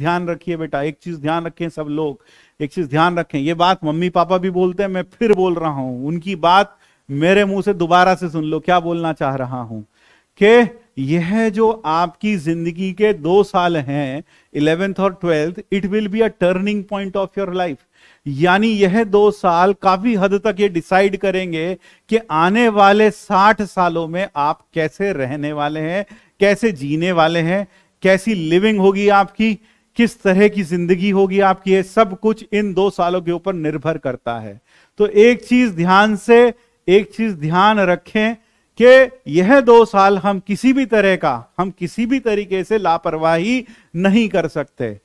ध्यान रखिए बेटा एक चीज ध्यान रखें सब लोग एक चीज ध्यान रखें ये बात मम्मी पापा भी बोलते हैं मैं फिर बोल रहा हूं उनकी बात मेरे मुंह से दोबारा से सुन लो क्या बोलना चाह रहा हूं कि यह जो आपकी जिंदगी के दो साल हैं इलेवेंथ और twelfth it will be a turning point of your life यानी यह दो साल काफी हद तक ये डिसाइड करेंगे कि आने वाले साठ सालों में आप कैसे रहने वाले हैं कैसे जीने वाले हैं कैसी लिविंग होगी आपकी किस तरह की जिंदगी होगी आपकी है सब कुछ इन दो सालों के ऊपर निर्भर करता है तो एक चीज ध्यान से एक चीज ध्यान रखें कि यह दो साल हम किसी भी तरह का हम किसी भी तरीके से लापरवाही नहीं कर सकते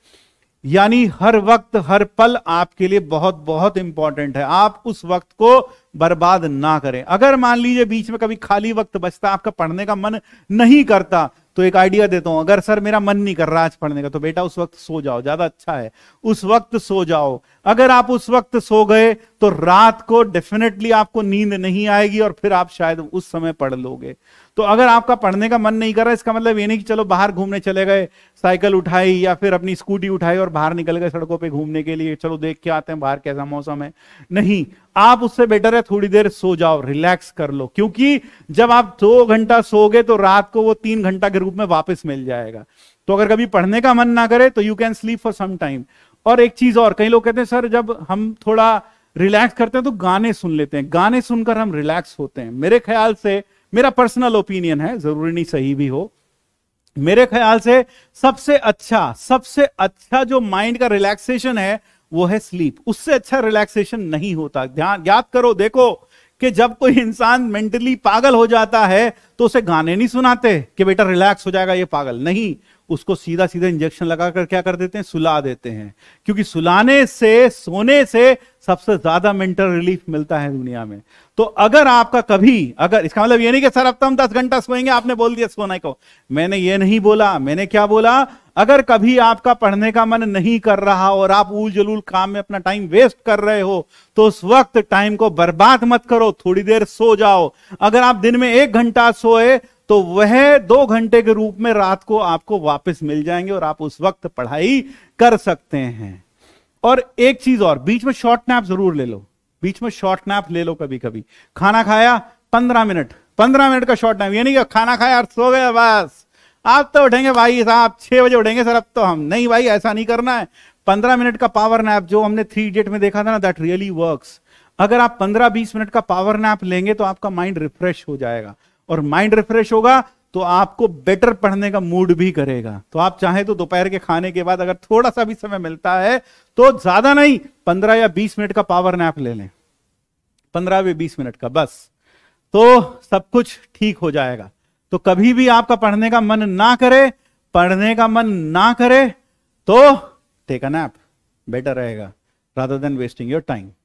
यानी हर वक्त हर पल आपके लिए बहुत बहुत इंपॉर्टेंट है आप उस वक्त को बर्बाद ना करें अगर मान लीजिए बीच में कभी खाली वक्त बचता आपका पढ़ने का मन नहीं करता तो एक आइडिया देता हूं अगर सर मेरा मन नहीं कर रहा आज पढ़ने का तो बेटा उस वक्त सो जाओ ज्यादा अच्छा है उस वक्त सो जाओ अगर आप उस वक्त सो गए तो रात को डेफिनेटली आपको नींद नहीं आएगी और फिर आप शायद उस समय पढ़ लोगे तो अगर आपका पढ़ने का मन नहीं कर रहा इसका मतलब ये नहीं कि चलो बाहर घूमने चले गए साइकिल उठाई या फिर अपनी स्कूटी उठाई और बाहर निकल गए सड़कों पर घूमने के लिए चलो देख के आते हैं बाहर कैसा मौसम है नहीं आप उससे बेटर है थोड़ी देर सो जाओ रिलैक्स कर लो क्योंकि जब आप दो घंटा सोगे तो रात को वो तीन घंटा के रूप में वापस मिल जाएगा तो अगर कभी पढ़ने का मन ना करे तो you can sleep for some time और एक चीज और कई लोग कहते हैं सर जब हम थोड़ा रिलैक्स करते हैं तो गाने सुन लेते हैं गाने सुनकर हम रिलैक्स होते हैं मेरे ख्याल से मेरा पर्सनल ओपिनियन है जरूरी नहीं सही भी हो मेरे ख्याल से सबसे अच्छा सबसे अच्छा जो माइंड का रिलैक्सेशन है वो है स्लीप उससे अच्छा रिलैक्सेशन नहीं होता ध्यान याद करो देखो कि जब कोई इंसान मेंटली पागल हो जाता है तो उसे गाने नहीं सुनाते कि बेटा रिलैक्स हो जाएगा ये पागल नहीं उसको सीधा सीधा इंजेक्शन लगाकर क्या कर देते हैं सुला देते हैं क्योंकि सुलाने से सोने से सबसे ज्यादा मेंटल रिलीफ मिलता है दुनिया में तो अगर आपका कभी अगर इसका मतलब ये नहीं कि सर अब तो हम दस घंटा सोएंगे आपने बोल दिया सोने को मैंने ये नहीं बोला मैंने क्या बोला अगर कभी आपका पढ़ने का मन नहीं कर रहा और आप उल जलूल काम में अपना टाइम वेस्ट कर रहे हो तो उस वक्त टाइम को बर्बाद मत करो थोड़ी देर सो जाओ अगर आप दिन में एक घंटा सोए तो वह दो घंटे के रूप में रात को आपको वापस मिल जाएंगे और आप उस वक्त पढ़ाई कर सकते हैं और एक चीज और बीच में शॉर्ट नैप जरूर ले लो बीच में शॉर्ट नैप ले लो कभी कभी खाना खाया पंद्रह मिनट पंद्रह मिनट का शॉर्ट नैप ये नहीं खाना खाया और सो गया बस आप तो उठेंगे भाई साहब छह बजे उठेंगे सर अब तो हम नहीं भाई ऐसा नहीं करना है पंद्रह मिनट का पावर नैप जो हमने थ्री इडियट में देखा था ना दैट रियली वर्क्स अगर आप पंद्रह बीस मिनट का पावर नैप लेंगे तो आपका माइंड रिफ्रेश हो जाएगा और माइंड रिफ्रेश होगा तो आपको बेटर पढ़ने का मूड भी करेगा तो आप चाहे तो दोपहर के खाने के बाद अगर थोड़ा सा भी समय मिलता है तो ज्यादा नहीं पंद्रह या बीस मिनट का पावर नैप ले लें पंद्रह या बीस मिनट का बस तो सब कुछ ठीक हो जाएगा तो कभी भी आपका पढ़ने का मन ना करे पढ़ने का मन ना करे तो टेक अ नैप बेटर रहेगा rather than wasting your time